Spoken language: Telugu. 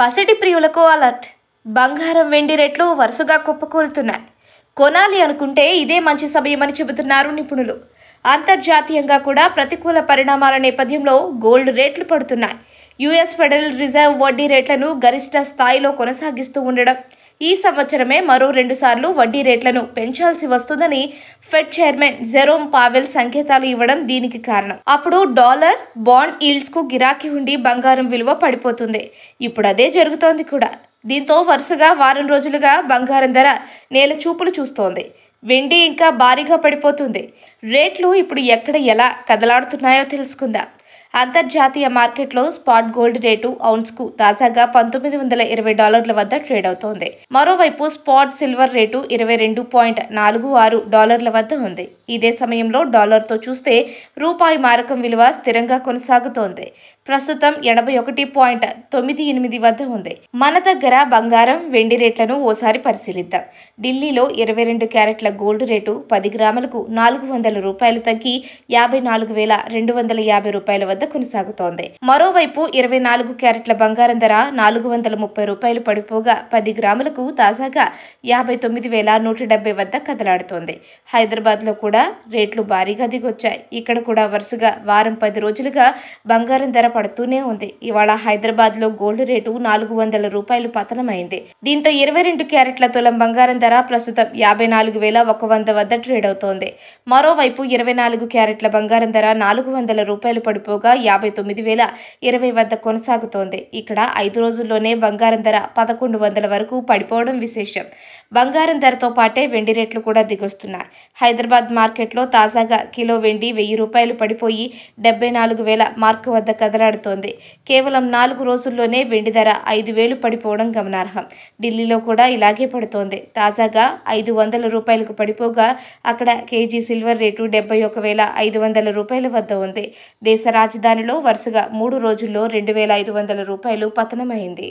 పసిటి ప్రియులకు అలర్ట్ బంగారం వెండి రేట్లు వరుసగా కుప్పకూలుతున్నాయి కొనాలి అనుకుంటే ఇదే మంచి సమయమని చెబుతున్నారు నిపుణులు అంతర్జాతీయంగా కూడా ప్రతికూల పరిణామాల నేపథ్యంలో గోల్డ్ రేట్లు పడుతున్నాయి యుఎస్ ఫెడరల్ రిజర్వ్ వడ్డీ రేట్లను గరిష్ట స్థాయిలో కొనసాగిస్తూ ఉండడం ఈ సంవత్సరమే మరో రెండుసార్లు వడ్డీ రేట్లను పెంచాల్సి వస్తుందని ఫెడ్ చైర్మన్ జెరోమ్ పావెల్ సంకేతాలు ఇవ్వడం దీనికి కారణం అప్పుడు డాలర్ బాండ్ ఈల్డ్స్కు గిరాకీ ఉండి బంగారం విలువ పడిపోతుంది ఇప్పుడు అదే జరుగుతోంది కూడా దీంతో వరుసగా వారం రోజులుగా బంగారం ధర నేల చూపులు చూస్తోంది వెండి ఇంకా భారీగా పడిపోతుంది రేట్లు ఇప్పుడు ఎక్కడ ఎలా కదలాడుతున్నాయో తెలుసుకుందాం అంతర్జాతీయ మార్కెట్లో స్పాట్ గోల్డ్ రేటు ఔన్స్కు తాజాగా పంతొమ్మిది వందల ఇరవై డాలర్ల వద్ద ట్రేడ్ అవుతోంది మరోవైపు స్పాట్ సిల్వర్ రేటు ఇరవై రెండు పాయింట్ నాలుగు ఆరు డాలర్ల వద్ద ఉంది ఇదే సమయంలో డాలర్తో చూస్తే రూపాయి మారకం విలువ స్థిరంగా కొనసాగుతోంది ప్రస్తుతం ఎనభై ఒకటి పాయింట్ తొమ్మిది ఎనిమిది వద్ద ఉంది మన దగ్గర బంగారం వెండి రేట్లను ఓసారి పరిశీలిద్దాం ఢిల్లీలో ఇరవై రెండు క్యారెట్ల గోల్డ్ రేటు పది గ్రాములకు నాలుగు వందల రూపాయలు తగ్గి యాభై నాలుగు వేల రెండు వందల యాభై రూపాయలు రూపాయల వద్ద కొనసాగుతోంది మరోవైపు ఇరవై నాలుగు క్యారెట్ల బంగారం ధర నాలుగు వందల ముప్పై రూపాయలు పడిపోగా పది గ్రాములకు తాజాగా యాభై తొమ్మిది వేల నూట డెబ్బై వద్ద కదలాడుతోంది హైదరాబాద్ లో కూడా రేట్లు భారీగా దిగొచ్చాయి ఇక్కడ కూడా వరుసగా వారం పది రోజులుగా బంగారం ధర పడుతూనే ఉంది ఇవాళ హైదరాబాద్ లో గోల్డ్ రేటు నాలుగు వందల రూపాయలు పతనమైంది దీంతో ఇరవై రెండు క్యారెట్ల తులం బంగారం ధర ప్రస్తుతం యాభై నాలుగు వేల ఒక వంద వద్ద ట్రేడ్ అవుతోంది మరోవైపు ఇరవై నాలుగు క్యారెట్ల బంగారం ధర నాలుగు వందల రూపాయలు పడిపో పోగా యాభై తొమ్మిది వేల ఇరవై వద్ద కొనసాగుతోంది ఇక్కడ ఐదు రోజుల్లోనే బంగారం ధర పదకొండు వందల వరకు పడిపోవడం విశేషం బంగారం ధరతో పాటే వెండి రేట్లు కూడా దిగొస్తున్నాయి హైదరాబాద్ మార్కెట్లో తాజాగా కిలో వెండి వెయ్యి రూపాయలు పడిపోయి డెబ్బై నాలుగు వేల మార్కు వద్ద కదలాడుతోంది కేవలం నాలుగు రోజుల్లోనే వెండి ధర ఐదు వేలు పడిపోవడం గమనార్హం ఢిల్లీలో కూడా ఇలాగే పడుతోంది తాజాగా ఐదు వందల రూపాయలకు పడిపోగా అక్కడ కేజీ సిల్వర్ రేటు డెబ్బై ఒక వేల ఐదు వందల రూపాయల వద్ద ఉంది దేశ రాజధానిలో వరుసగా మూడు రోజుల్లో రెండు వేల ఐదు వందల రూపాయలు పతనమైంది